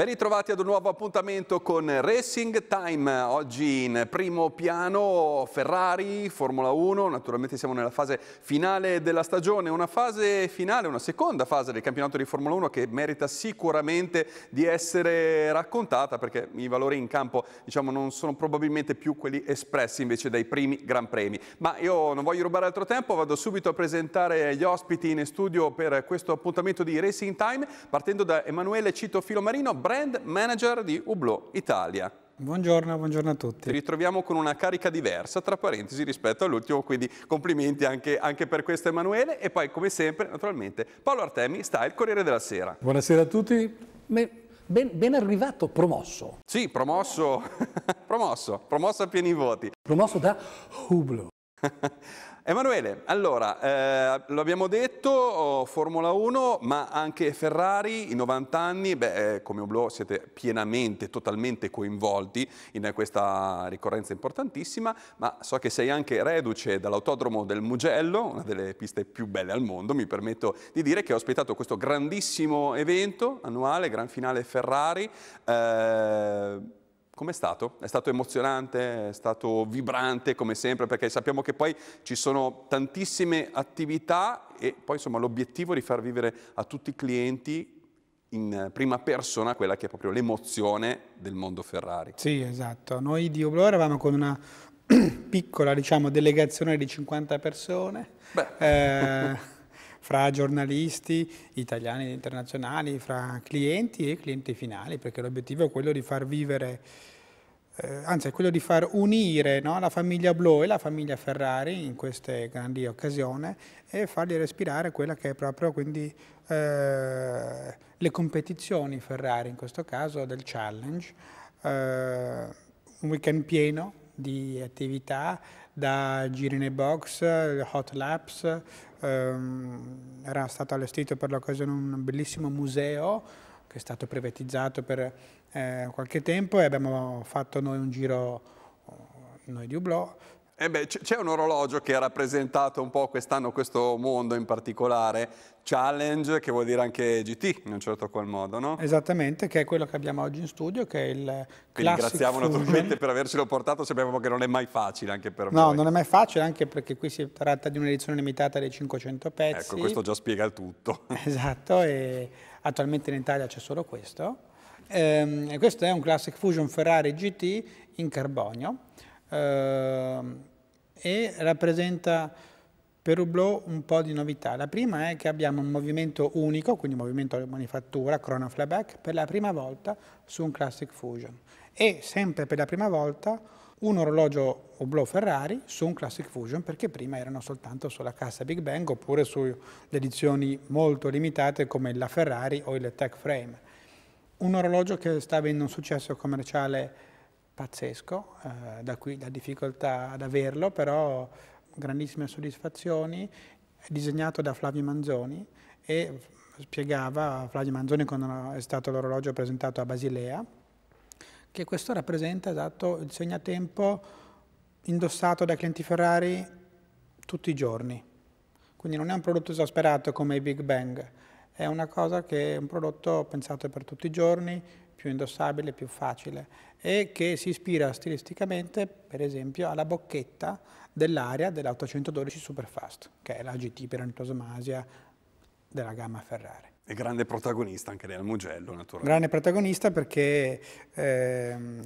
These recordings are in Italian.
Ben ritrovati ad un nuovo appuntamento con Racing Time, oggi in primo piano Ferrari, Formula 1, naturalmente siamo nella fase finale della stagione, una fase finale, una seconda fase del campionato di Formula 1 che merita sicuramente di essere raccontata perché i valori in campo diciamo, non sono probabilmente più quelli espressi invece dai primi Gran Premi. Ma io non voglio rubare altro tempo, vado subito a presentare gli ospiti in studio per questo appuntamento di Racing Time partendo da Emanuele Cito Filomarino, brand manager di Hublot Italia. Buongiorno, buongiorno, a tutti. Ti ritroviamo con una carica diversa, tra parentesi, rispetto all'ultimo, quindi complimenti anche, anche, per questo Emanuele. E poi, come sempre, naturalmente, Paolo Artemi sta il Corriere della Sera. Buonasera a tutti. Ben, ben, ben arrivato, promosso. Sì, promosso, promosso, promosso a pieni voti. Promosso da Hublot. Emanuele, allora, eh, lo abbiamo detto, Formula 1, ma anche Ferrari, i 90 anni, beh, eh, come Oblò siete pienamente, totalmente coinvolti in questa ricorrenza importantissima, ma so che sei anche reduce dall'autodromo del Mugello, una delle piste più belle al mondo, mi permetto di dire che ho ospitato questo grandissimo evento annuale, gran finale Ferrari, eh, Com'è stato? È stato emozionante, è stato vibrante come sempre, perché sappiamo che poi ci sono tantissime attività e poi insomma l'obiettivo è di far vivere a tutti i clienti in prima persona quella che è proprio l'emozione del mondo Ferrari. Sì, esatto. Noi di Oblo eravamo con una piccola diciamo, delegazione di 50 persone. Beh. Eh, fra giornalisti italiani e internazionali, fra clienti e clienti finali, perché l'obiettivo è quello di far vivere eh, anzi è quello di far unire no, la famiglia Blu e la famiglia Ferrari in queste grandi occasioni e fargli respirare quella che è proprio quindi eh, le competizioni Ferrari, in questo caso del challenge, eh, un weekend pieno di attività da giri nei Box, Hot Labs, ehm, era stato allestito per l'occasione un bellissimo museo che è stato privatizzato per eh, qualche tempo e abbiamo fatto noi un giro, eh, noi di Hublot, eh c'è un orologio che ha rappresentato un po' quest'anno questo mondo in particolare, Challenge, che vuol dire anche GT in un certo qual modo, no? Esattamente, che è quello che abbiamo oggi in studio, che è il Ti ringraziamo Fusion. naturalmente per avercelo portato, sappiamo che non è mai facile anche per no, No, non è mai facile anche perché qui si tratta di un'edizione limitata dei 500 pezzi. Ecco, questo già spiega il tutto. Esatto, e attualmente in Italia c'è solo questo. Ehm, questo è un Classic Fusion Ferrari GT in carbonio. Ehm, e rappresenta per Hublot un po' di novità. La prima è che abbiamo un movimento unico, quindi un movimento di manifattura, chrono flyback, per la prima volta su un Classic Fusion e sempre per la prima volta un orologio Hublot Ferrari su un Classic Fusion perché prima erano soltanto sulla cassa Big Bang oppure sulle edizioni molto limitate come la Ferrari o il Tech Frame. Un orologio che sta avendo un successo commerciale pazzesco, eh, da qui la difficoltà ad averlo, però grandissime soddisfazioni, disegnato da Flavio Manzoni e spiegava Flavio Manzoni quando è stato l'orologio presentato a Basilea, che questo rappresenta esatto il segnatempo indossato dai clienti Ferrari tutti i giorni. Quindi non è un prodotto esasperato come i Big Bang, è una cosa che è un prodotto pensato per tutti i giorni, più indossabile, più facile e che si ispira stilisticamente, per esempio, alla bocchetta dell'area dell'812 Superfast, che è la GT per antosomasia della gamma Ferrari. E grande protagonista anche lei al Mugello, naturalmente. Grande protagonista perché ehm,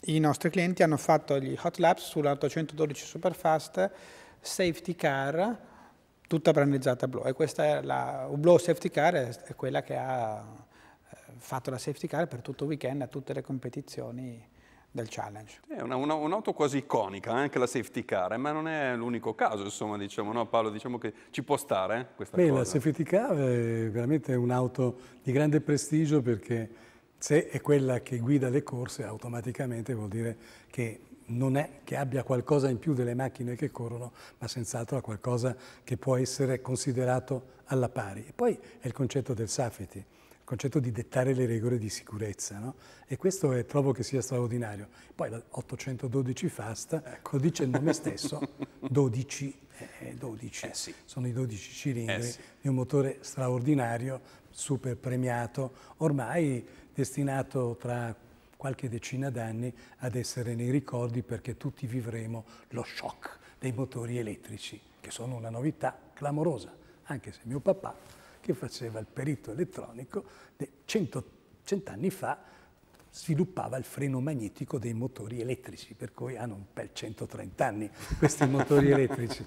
i nostri clienti hanno fatto gli hot laps sull'812 Superfast safety car tutta brandizzata blu e questa è la Hublot safety car è quella che ha fatto la safety car per tutto il weekend a tutte le competizioni del challenge. È un'auto quasi iconica, eh, anche la safety car, eh, ma non è l'unico caso, insomma, diciamo, no Paolo, diciamo che ci può stare eh, questa Beh, cosa. la safety car è veramente un'auto di grande prestigio perché se è quella che guida le corse automaticamente vuol dire che non è che abbia qualcosa in più delle macchine che corrono, ma senz'altro ha qualcosa che può essere considerato alla pari. E poi è il concetto del safety concetto di dettare le regole di sicurezza. No? E questo è, trovo che sia straordinario. Poi l'812 FAST, ecco. lo dice il nome stesso, 12, eh, 12. Eh, eh sì. sono i 12 cilindri eh sì. di un motore straordinario, super premiato, ormai destinato tra qualche decina d'anni ad essere nei ricordi perché tutti vivremo lo shock dei motori elettrici, che sono una novità clamorosa, anche se mio papà che faceva il perito elettronico, cento, cent'anni fa sviluppava il freno magnetico dei motori elettrici, per cui hanno un bel 130 anni questi motori elettrici.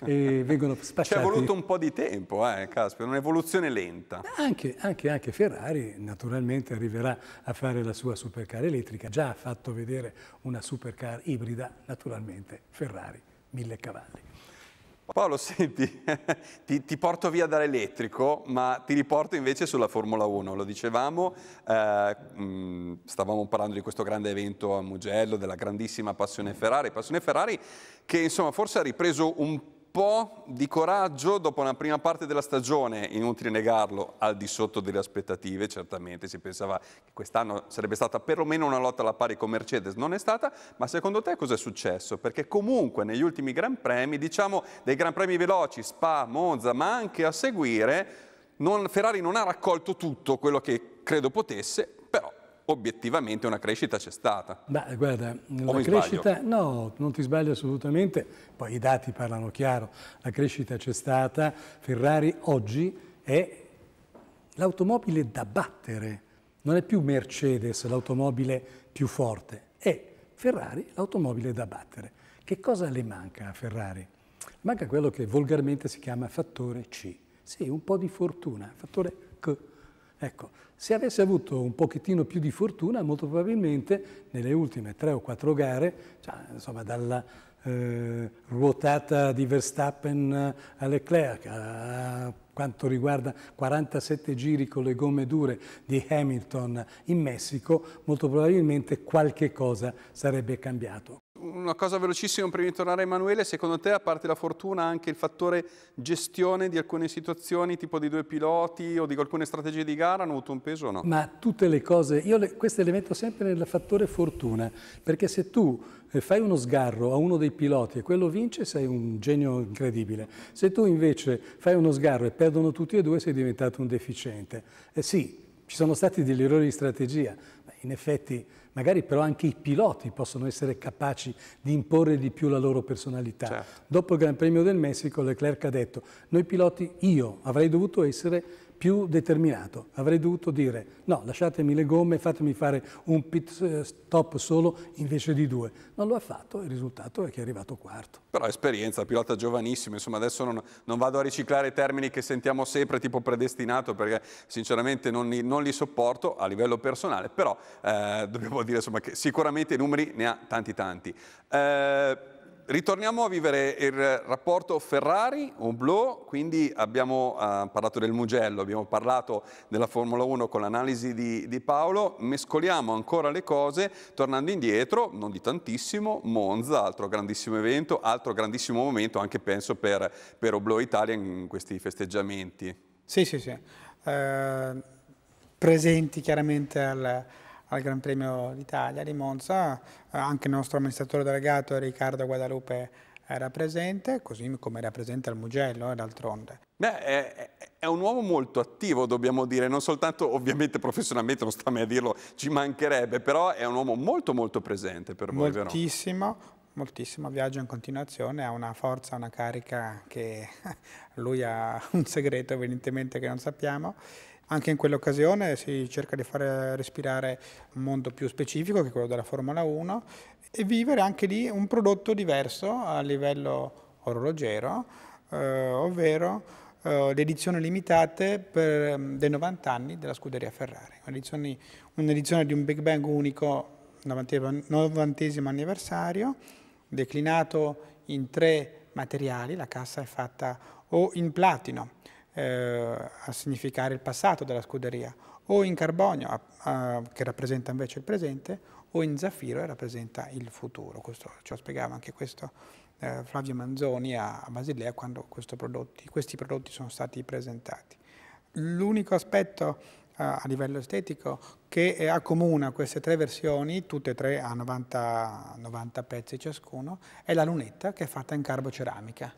e vengono spazzati. Ci è voluto un po' di tempo, eh, Casper, un'evoluzione lenta. Anche, anche, anche, Ferrari naturalmente arriverà a fare la sua supercar elettrica, già ha fatto vedere una supercar ibrida, naturalmente Ferrari, mille cavalli. Paolo, senti, ti, ti, porto via dall'elettrico, ma ti riporto invece sulla Formula 1. Lo dicevamo, eh, mm, stavamo parlando di questo grande evento a Mugello, della grandissima passione Ferrari. Passione Ferrari che insomma forse ha ripreso un po' di coraggio dopo una prima parte della stagione, inutile negarlo, al di sotto delle aspettative, certamente si pensava che quest'anno sarebbe stata perlomeno una lotta alla pari con Mercedes, non è stata, ma secondo te cosa è successo? Perché comunque negli ultimi Gran Premi, diciamo dei Gran Premi veloci, Spa, Monza, ma anche a seguire, non, Ferrari non ha raccolto tutto quello che credo potesse obiettivamente una crescita c'è stata. Beh, guarda, o la crescita, sbaglio? no, non ti sbaglio assolutamente, poi i dati parlano chiaro, la crescita c'è stata, Ferrari oggi è l'automobile da battere, non è più Mercedes l'automobile più forte, è Ferrari l'automobile da battere. Che cosa le manca a Ferrari? Manca quello che volgarmente si chiama fattore C, sì, un po' di fortuna, fattore C Ecco, se avesse avuto un pochettino più di fortuna, molto probabilmente nelle ultime tre o quattro gare, cioè, insomma, dalla eh, ruotata di Verstappen a Leclerc, a quanto riguarda 47 giri con le gomme dure di Hamilton in Messico, molto probabilmente qualche cosa sarebbe cambiato una cosa velocissima prima di tornare a Emanuele, secondo te a parte la fortuna anche il fattore gestione di alcune situazioni tipo di due piloti o di alcune strategie di gara hanno avuto un peso o no? Ma tutte le cose, io le, queste le metto sempre nel fattore fortuna, perché se tu eh, fai uno sgarro a uno dei piloti e quello vince sei un genio incredibile, se tu invece fai uno sgarro e perdono tutti e due sei diventato un deficiente. Eh sì, ci sono stati degli errori di strategia, in effetti magari però anche i piloti possono essere capaci di imporre di più la loro personalità. Certo. Dopo il Gran Premio del Messico Leclerc ha detto, noi piloti, io avrei dovuto essere più determinato. Avrei dovuto dire no, lasciatemi le gomme, fatemi fare un pit eh, stop solo invece di due. Non lo ha fatto e il risultato è che è arrivato quarto. Però esperienza, pilota giovanissimo, insomma adesso non, non vado a riciclare termini che sentiamo sempre tipo predestinato perché sinceramente non li, non li sopporto a livello personale, però eh, dobbiamo dire insomma, che sicuramente i numeri ne ha tanti tanti. Eh, ritorniamo a vivere il rapporto Ferrari-Hublot, quindi abbiamo eh, parlato del Mugello, abbiamo parlato della Formula 1 con l'analisi di, di, Paolo, mescoliamo ancora le cose tornando indietro, non di tantissimo, Monza, altro grandissimo evento, altro grandissimo momento anche penso per, per Hublot Italia in questi festeggiamenti. Sì, sì, sì. Eh, presenti chiaramente al al Gran Premio d'Italia di Monza, eh, anche il nostro amministratore delegato Riccardo Guadalupe era presente, così come era presente al Mugello e eh, d'altronde. Beh, è, è, un uomo molto attivo, dobbiamo dire, non soltanto ovviamente professionalmente, non sta a me a dirlo, ci mancherebbe, però è un uomo molto molto presente per voi, Moltissimo, vero? moltissimo, viaggio in continuazione, ha una forza, una carica che lui ha un segreto evidentemente che non sappiamo anche in quell'occasione si cerca di fare respirare un mondo più specifico che è quello della Formula 1 e vivere anche lì un prodotto diverso a livello orologero, eh, ovvero eh, le edizioni limitate per, mm, dei 90 anni della scuderia Ferrari. Un'edizione, un di un Big Bang unico, 90 anniversario, declinato in tre materiali, la cassa è fatta o in platino, eh, a significare il passato della scuderia, o in carbonio, a, a, che rappresenta invece il presente, o in zaffiro, che rappresenta il futuro. Questo ce lo spiegava anche questo eh, Flavio Manzoni a, a Basilea quando prodotti, questi prodotti sono stati presentati. L'unico aspetto eh, a livello estetico che eh, accomuna queste tre versioni, tutte e tre a 90, 90 pezzi ciascuno, è la lunetta che è fatta in carboceramica,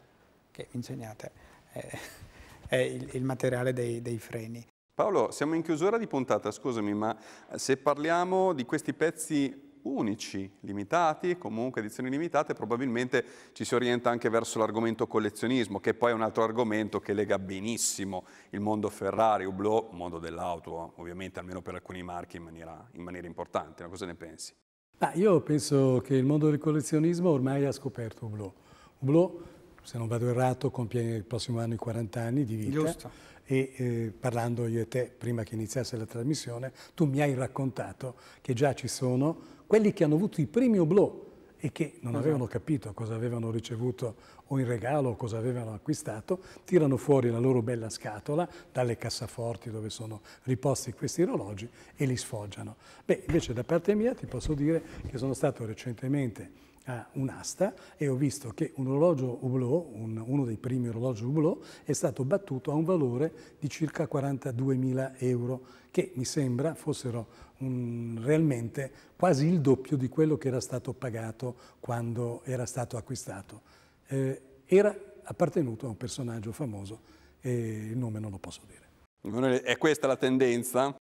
che mi insegnate. Eh è il, il materiale dei, dei freni. Paolo, siamo in chiusura di puntata, scusami, ma se parliamo di questi pezzi unici, limitati, comunque edizioni limitate, probabilmente ci si orienta anche verso l'argomento collezionismo, che poi è un altro argomento che lega benissimo il mondo Ferrari, Hublot, mondo dell'auto, ovviamente almeno per alcuni marchi in maniera, in maniera importante. No? Cosa ne pensi? Ah, io penso che il mondo del collezionismo ormai ha scoperto Hublot. Hublot se non vado errato, compie il prossimo anno i 40 anni di vita. Giusto. E eh, parlando io e te, prima che iniziasse la trasmissione, tu mi hai raccontato che già ci sono quelli che hanno avuto i primi oblò e che non esatto. avevano capito cosa avevano ricevuto o in regalo o cosa avevano acquistato, tirano fuori la loro bella scatola dalle cassaforti dove sono riposti questi orologi e li sfoggiano. Beh, invece da parte mia ti posso dire che sono stato recentemente a un'asta e ho visto che un orologio Hublot, un, uno dei primi orologi Hublot, è stato battuto a un valore di circa 42.000 euro, che mi sembra fossero un, realmente quasi il doppio di quello che era stato pagato quando era stato acquistato. Eh, era appartenuto a un personaggio famoso e il nome non lo posso dire. È questa la tendenza?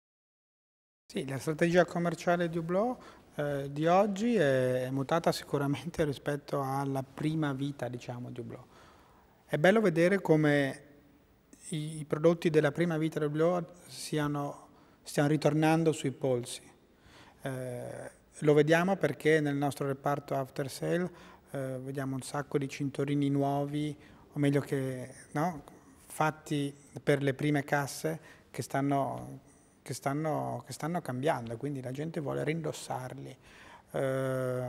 Sì, la strategia commerciale di Hublot eh, di oggi è, mutata sicuramente rispetto alla prima vita diciamo, di Hublot. È bello vedere come i, i prodotti della prima vita di Hublot stiano ritornando sui polsi. Eh, lo vediamo perché nel nostro reparto after sale eh, vediamo un sacco di cinturini nuovi, o meglio che no, fatti per le prime casse che stanno che stanno, che stanno cambiando, quindi la gente vuole rindossarli. Eh,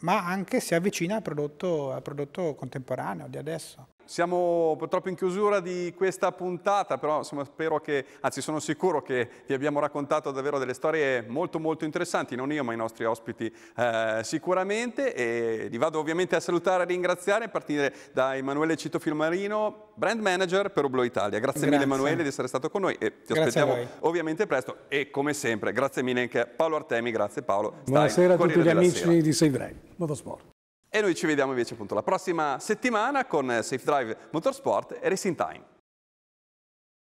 ma anche si avvicina al prodotto, al prodotto contemporaneo di adesso. Siamo purtroppo in chiusura di questa puntata, però insomma, spero che, anzi sono sicuro che vi abbiamo raccontato davvero delle storie molto molto interessanti, non io ma i nostri ospiti eh, sicuramente e li vado ovviamente a salutare e ringraziare a partire da Emanuele Cito Filmarino, brand manager per Ublo Italia. Grazie, grazie, mille Emanuele di essere stato con noi e ti grazie aspettiamo ovviamente presto e come sempre grazie mille anche a Paolo Artemi, grazie Paolo. Buonasera Stai, a tutti gli amici sera. di Sei Motorsport. E noi ci vediamo invece appunto la prossima settimana con eh, Safe Drive Motorsport e Racing Time.